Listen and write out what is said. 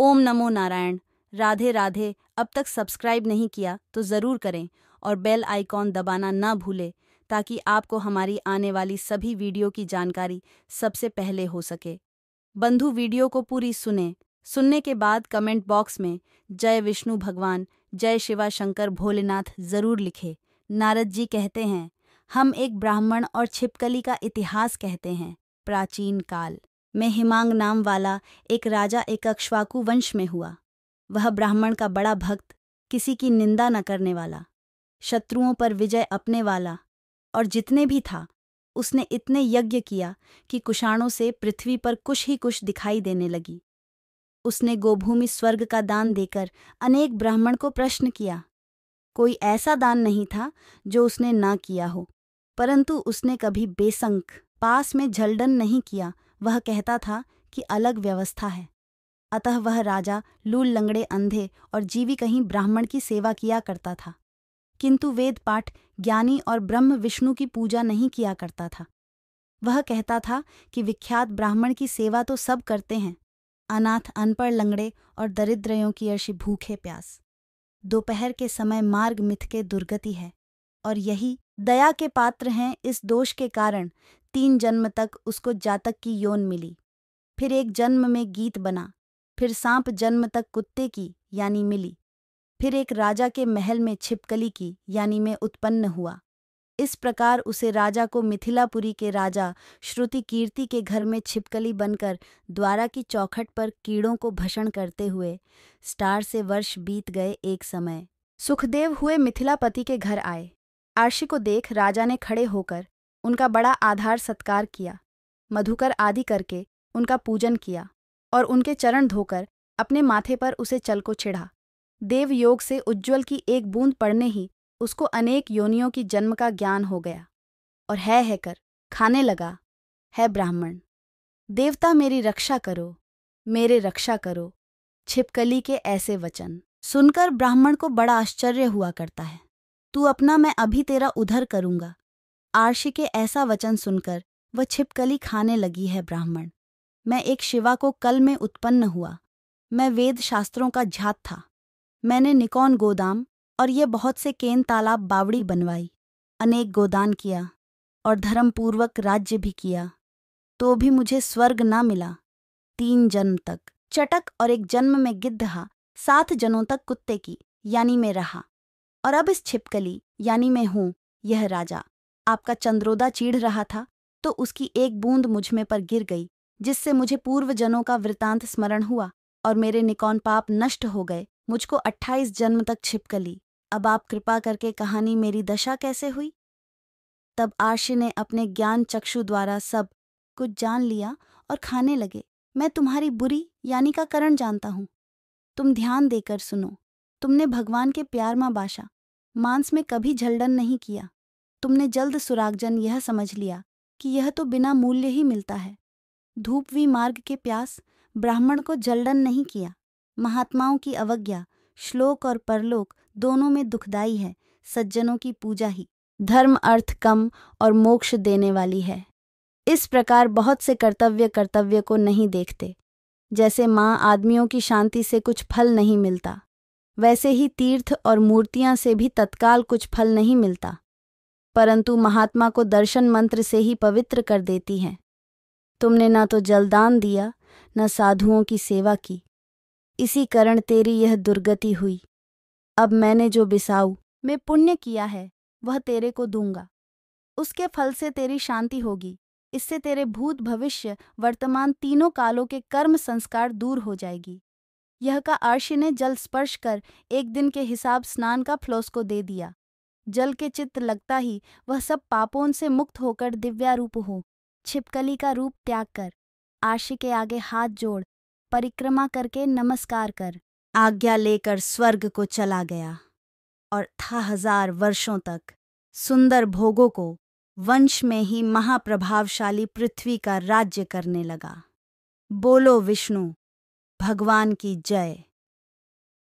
ओम नमो नारायण राधे राधे अब तक सब्सक्राइब नहीं किया तो ज़रूर करें और बेल आइकॉन दबाना ना भूलें ताकि आपको हमारी आने वाली सभी वीडियो की जानकारी सबसे पहले हो सके बंधु वीडियो को पूरी सुने सुनने के बाद कमेंट बॉक्स में जय विष्णु भगवान जय शिवा शंकर भोलेनाथ ज़रूर लिखे नारद जी कहते हैं हम एक ब्राह्मण और छिपकली का इतिहास कहते हैं प्राचीन काल में हिमांग नाम वाला एक राजा एक अक्ष्वाकु वंश में हुआ वह ब्राह्मण का बड़ा भक्त किसी की निंदा न करने वाला शत्रुओं पर विजय अपने वाला और जितने भी था उसने इतने यज्ञ किया कि कुषाणों से पृथ्वी पर कुछ ही कुछ दिखाई देने लगी उसने गोभूमि स्वर्ग का दान देकर अनेक ब्राह्मण को प्रश्न किया कोई ऐसा दान नहीं था जो उसने ना किया हो परंतु उसने कभी बेसंक पास में झलडन नहीं किया वह कहता था कि अलग व्यवस्था है अतः वह राजा लूल लंगड़े अंधे और जीवी कहीं ब्राह्मण की सेवा किया करता था किंतु वेद पाठ ज्ञानी और ब्रह्म विष्णु की पूजा नहीं किया करता था वह कहता था कि विख्यात ब्राह्मण की सेवा तो सब करते हैं अनाथ अनपढ़ लंगड़े और दरिद्रयों की अर्षि भूखे प्यास दोपहर के समय मार्ग मिथ के दुर्गति है और यही दया के पात्र हैं इस दोष के कारण तीन जन्म तक उसको जातक की यौन मिली फिर एक जन्म में गीत बना फिर सांप जन्म तक कुत्ते की यानी मिली फिर एक राजा के महल में छिपकली की यानी में उत्पन्न हुआ इस प्रकार उसे राजा को मिथिलापुरी के राजा श्रुति कीर्ति के घर में छिपकली बनकर द्वारा की चौखट पर कीड़ों को भषण करते हुए स्टार से वर्ष बीत गए एक समय सुखदेव हुए मिथिलापति के घर आए आरशी को देख राजा ने खड़े होकर उनका बड़ा आधार सत्कार किया मधुकर आदि करके उनका पूजन किया और उनके चरण धोकर अपने माथे पर उसे चल को छिड़ा देव योग से उज्ज्वल की एक बूंद पड़ने ही उसको अनेक योनियों की जन्म का ज्ञान हो गया और है है कर खाने लगा है ब्राह्मण देवता मेरी रक्षा करो मेरे रक्षा करो छिपकली के ऐसे वचन सुनकर ब्राह्मण को बड़ा आश्चर्य हुआ करता है तू अपना मैं अभी तेरा उधर करूंगा आरशी के ऐसा वचन सुनकर वह छिपकली खाने लगी है ब्राह्मण मैं एक शिवा को कल में उत्पन्न हुआ मैं वेद शास्त्रों का झात था मैंने निकॉन गोदाम और ये बहुत से केन तालाब बावड़ी बनवाई अनेक गोदान किया और धर्मपूर्वक राज्य भी किया तो भी मुझे स्वर्ग ना मिला तीन जन्म तक चटक और एक जन्म में गिद्धहा सात जनों तक कुत्ते की यानी मैं रहा और अब इस छिपकली यानी मैं हूं यह राजा आपका चंद्रोदा चीढ़ रहा था तो उसकी एक बूंद मुझ में पर गिर गई जिससे मुझे पूर्वजनों का वृतांत स्मरण हुआ और मेरे निकोन पाप नष्ट हो गए मुझको अट्ठाईस जन्म तक छिपकली अब आप कृपा करके कहानी मेरी दशा कैसे हुई तब आर्ष ने अपने ज्ञान चक्षु द्वारा सब कुछ जान लिया और खाने लगे मैं तुम्हारी बुरी यानी का करण जानता हूँ तुम ध्यान देकर सुनो तुमने भगवान के प्यार मां बाशा मांस में कभी झलडन नहीं किया तुमने जल्द सुरागजन यह समझ लिया कि यह तो बिना मूल्य ही मिलता है धूपवी मार्ग के प्यास ब्राह्मण को जलडन नहीं किया महात्माओं की अवज्ञा श्लोक और परलोक दोनों में दुखदाई है सज्जनों की पूजा ही धर्म अर्थ कम और मोक्ष देने वाली है इस प्रकार बहुत से कर्तव्य कर्तव्य को नहीं देखते जैसे माँ आदमियों की शांति से कुछ फल नहीं मिलता वैसे ही तीर्थ और मूर्तियां से भी तत्काल कुछ फल नहीं मिलता परंतु महात्मा को दर्शन मंत्र से ही पवित्र कर देती हैं तुमने न तो जलदान दिया न साधुओं की सेवा की इसी कारण तेरी यह दुर्गति हुई अब मैंने जो बिसाऊ में पुण्य किया है वह तेरे को दूंगा उसके फल से तेरी शांति होगी इससे तेरे भूत भविष्य वर्तमान तीनों कालों के कर्म संस्कार दूर हो जाएगी यह का आर्षि ने जल स्पर्श कर एक दिन के हिसाब स्नान का फ्लोस को दे दिया जल के चित्त लगता ही वह सब पापों से मुक्त होकर दिव्यारूप हो छिपकली का रूप त्याग कर आशी के आगे हाथ जोड़ परिक्रमा करके नमस्कार कर आज्ञा लेकर स्वर्ग को चला गया और था हजार वर्षों तक सुंदर भोगों को वंश में ही महाप्रभावशाली पृथ्वी का राज्य करने लगा बोलो विष्णु भगवान की जय